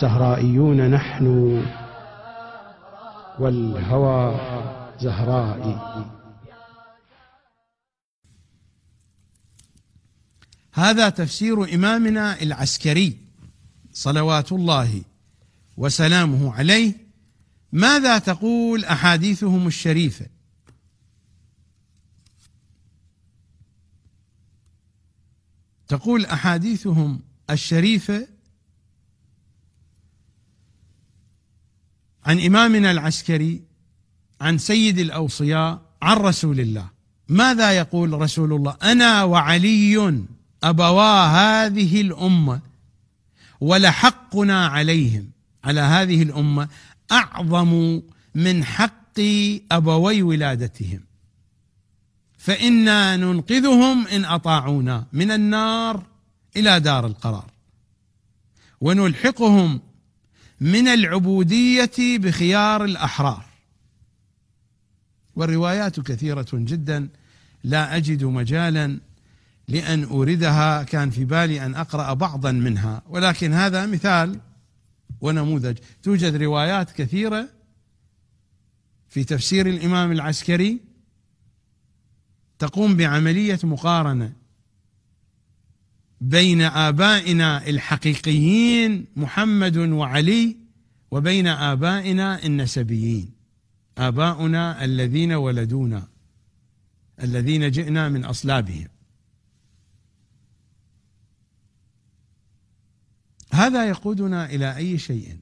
زهرائيون نحن والهوى زهرائي هذا تفسير إمامنا العسكري صلوات الله وسلامه عليه ماذا تقول أحاديثهم الشريفة تقول أحاديثهم الشريفة عن إمامنا العسكري عن سيد الأوصياء عن رسول الله ماذا يقول رسول الله أنا وعلي أبوا هذه الأمة ولحقنا عليهم على هذه الأمة أعظم من حق أبوي ولادتهم فإنا ننقذهم إن أطاعونا من النار إلى دار القرار ونلحقهم من العبودية بخيار الأحرار والروايات كثيرة جدا لا أجد مجالا لأن أوردها كان في بالي أن أقرأ بعضا منها ولكن هذا مثال ونموذج توجد روايات كثيرة في تفسير الإمام العسكري تقوم بعملية مقارنة بين آبائنا الحقيقيين محمد وعلي وبين آبائنا النسبيين آباؤنا الذين ولدونا الذين جئنا من أصلابهم هذا يقودنا إلى أي شيء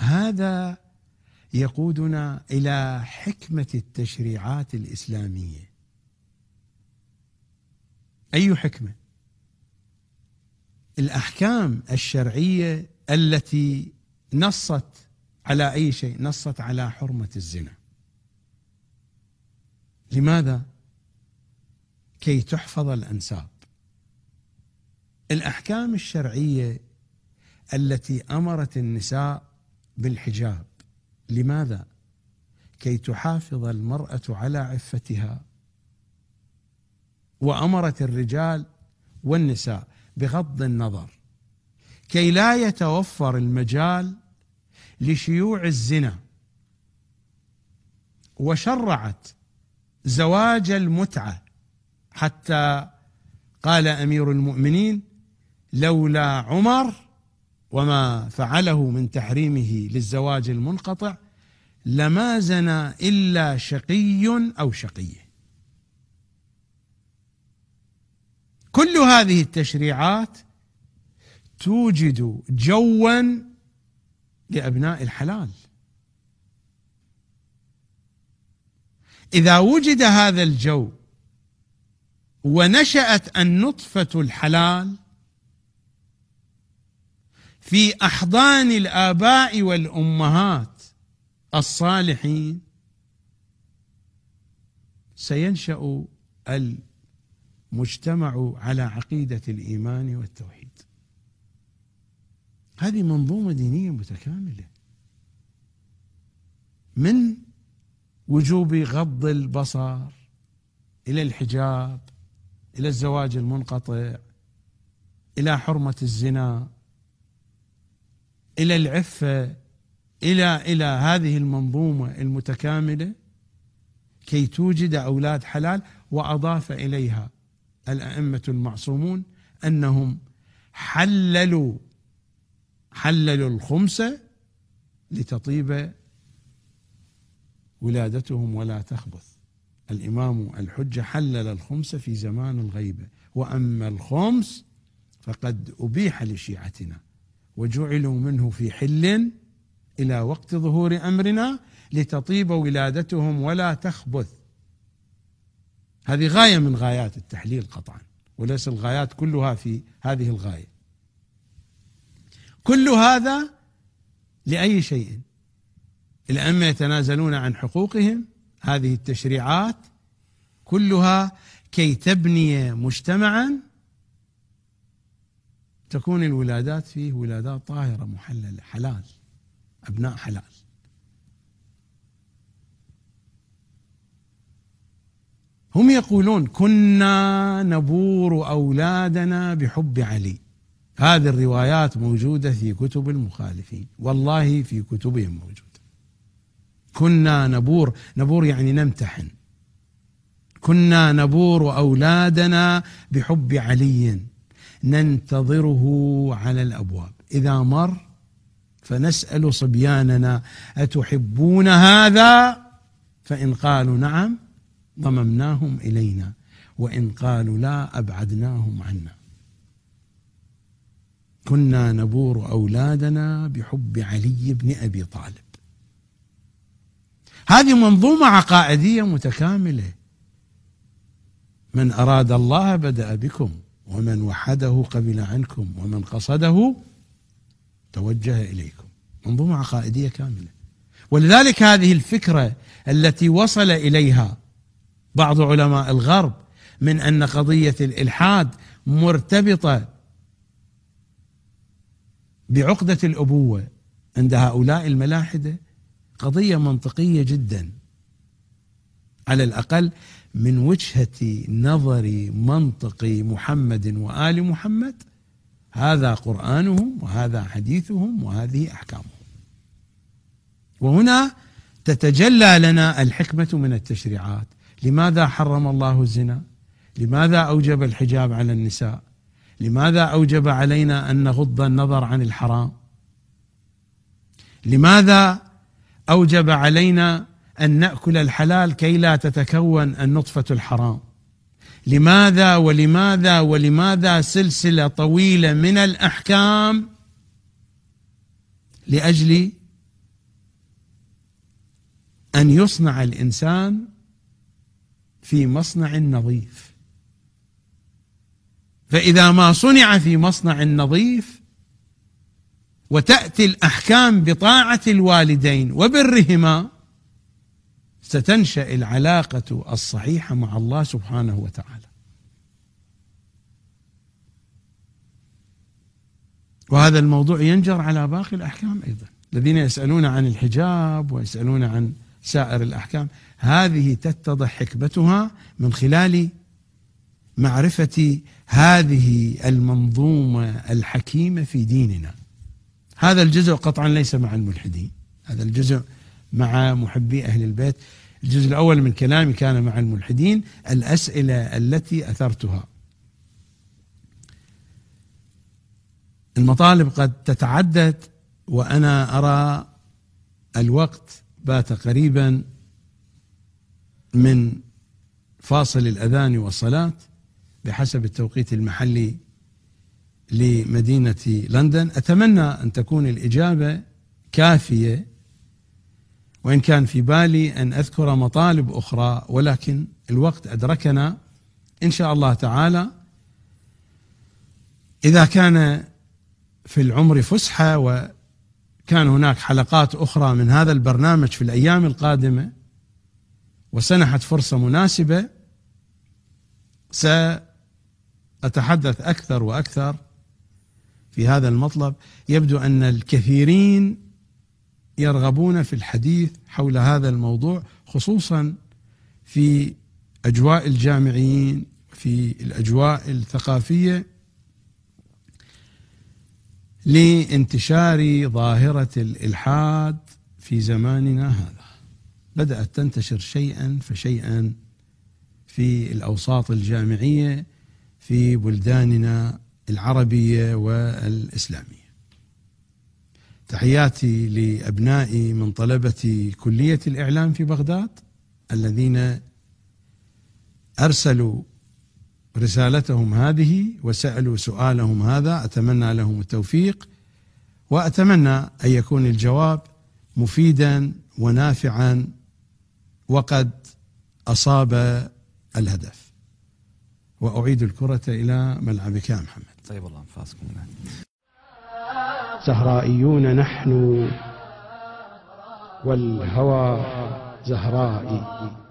هذا يقودنا إلى حكمة التشريعات الإسلامية أي حكمة الأحكام الشرعية التي نصت على أي شيء نصت على حرمة الزنا لماذا؟ كي تحفظ الأنساب الأحكام الشرعية التي أمرت النساء بالحجاب لماذا؟ كي تحافظ المرأة على عفتها وأمرت الرجال والنساء بغض النظر كي لا يتوفر المجال لشيوع الزنا وشرعت زواج المتعه حتى قال امير المؤمنين لولا عمر وما فعله من تحريمه للزواج المنقطع لما زنى الا شقي او شقيه كل هذه التشريعات توجد جوا لابناء الحلال اذا وجد هذا الجو ونشات النطفه الحلال في احضان الاباء والامهات الصالحين سينشا مجتمعوا على عقيدة الإيمان والتوحيد هذه منظومة دينية متكاملة من وجوب غض البصر إلى الحجاب إلى الزواج المنقطع إلى حرمة الزنا إلى العفة إلى إلى هذه المنظومة المتكاملة كي توجد أولاد حلال وأضاف إليها الائمه المعصومون انهم حللوا حللوا الخمسه لتطيب ولادتهم ولا تخبث الامام الحجه حلل الخمس في زمان الغيبه واما الخمس فقد ابيح لشيعتنا وجعلوا منه في حل الى وقت ظهور امرنا لتطيب ولادتهم ولا تخبث هذه غاية من غايات التحليل قطعا وليس الغايات كلها في هذه الغاية كل هذا لأي شيء الأئمة يتنازلون عن حقوقهم هذه التشريعات كلها كي تبني مجتمعا تكون الولادات فيه ولادات طاهرة محللة حلال أبناء حلال هم يقولون كنا نبور أولادنا بحب علي هذه الروايات موجودة في كتب المخالفين والله في كتبهم موجودة كنا نبور نبور يعني نمتحن كنا نبور أولادنا بحب علي ننتظره على الأبواب إذا مر فنسأل صبياننا أتحبون هذا فإن قالوا نعم ضممناهم إلينا وإن قالوا لا أبعدناهم عنا كنا نبور أولادنا بحب علي بن أبي طالب هذه منظومة عقائدية متكاملة من أراد الله بدأ بكم ومن وحده قبل عنكم ومن قصده توجه إليكم منظومة عقائدية كاملة ولذلك هذه الفكرة التي وصل إليها بعض علماء الغرب من ان قضيه الالحاد مرتبطه بعقده الابوه عند هؤلاء الملاحده قضيه منطقيه جدا على الاقل من وجهه نظري منطقي محمد وال محمد هذا قرانهم وهذا حديثهم وهذه احكامهم وهنا تتجلى لنا الحكمه من التشريعات لماذا حرم الله الزنا لماذا اوجب الحجاب على النساء لماذا اوجب علينا ان نغض النظر عن الحرام لماذا اوجب علينا ان ناكل الحلال كي لا تتكون النطفه الحرام لماذا ولماذا ولماذا سلسله طويله من الاحكام لاجل ان يصنع الانسان في مصنع نظيف فإذا ما صنع في مصنع نظيف وتأتي الأحكام بطاعة الوالدين وبرهما ستنشأ العلاقة الصحيحة مع الله سبحانه وتعالى وهذا الموضوع ينجر على باقي الأحكام أيضا الذين يسألون عن الحجاب ويسألون عن سائر الاحكام هذه تتضح حكمتها من خلال معرفه هذه المنظومه الحكيمه في ديننا هذا الجزء قطعا ليس مع الملحدين هذا الجزء مع محبي اهل البيت الجزء الاول من كلامي كان مع الملحدين الاسئله التي اثرتها المطالب قد تتعدد وانا ارى الوقت بات قريبا من فاصل الأذان والصلاة بحسب التوقيت المحلي لمدينة لندن أتمنى أن تكون الإجابة كافية وإن كان في بالي أن أذكر مطالب أخرى ولكن الوقت أدركنا إن شاء الله تعالى إذا كان في العمر فسحة كان هناك حلقات اخرى من هذا البرنامج في الايام القادمه وسنحت فرصه مناسبه ساتحدث اكثر واكثر في هذا المطلب يبدو ان الكثيرين يرغبون في الحديث حول هذا الموضوع خصوصا في اجواء الجامعيين في الاجواء الثقافيه لانتشار ظاهرة الإلحاد في زماننا هذا بدأت تنتشر شيئا فشيئا في الأوساط الجامعية في بلداننا العربية والإسلامية تحياتي لأبنائي من طلبة كلية الإعلام في بغداد الذين أرسلوا رسالتهم هذه وسالوا سؤالهم هذا اتمنى لهم التوفيق واتمنى ان يكون الجواب مفيدا ونافعا وقد اصاب الهدف واعيد الكره الى ملعبك يا محمد طيب الله انفاسكم زهرائيون نحن والهوى زهرائي